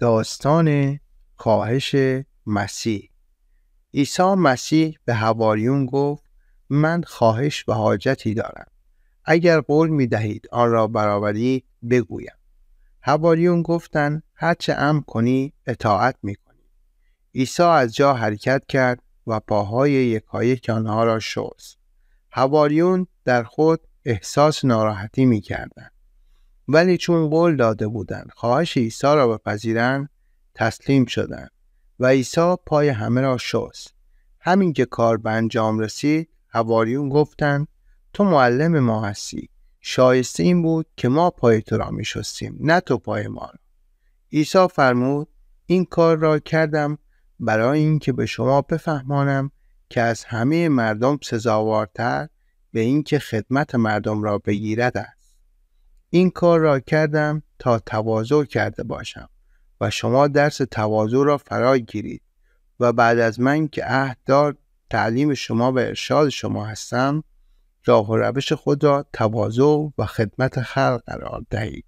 داستان کاهش مسیح عیسی مسیح به حواریون گفت من خواهش و حاجتی دارم اگر قول می دهید آن را برآوری بگویم هواریون گفتند هرچه ام کنی اطاعت می کنی عیسی از جا حرکت کرد و پاهای یکایک آنها را شست در خود احساس ناراحتی می کردن. ولی چون قول داده بودند خواهش عیسی را بپذیرند تسلیم شدند و عیسی پای همه را شست همین که کار به انجام رسید حواریون گفتند تو معلم ما هستی شایسته این بود که ما پای تو را می شستیم نه تو پای ما را عیسی فرمود این کار را کردم برای اینکه به شما بفهمانم که از همه مردم سزاوارتر به اینکه خدمت مردم را بگیرد این کار را کردم تا تواضع کرده باشم و شما درس تواضع را فرا گیرید و بعد از من که دار تعلیم شما و ارشاد شما هستم راه و روش خود را تواضع و خدمت خلق قرار دهید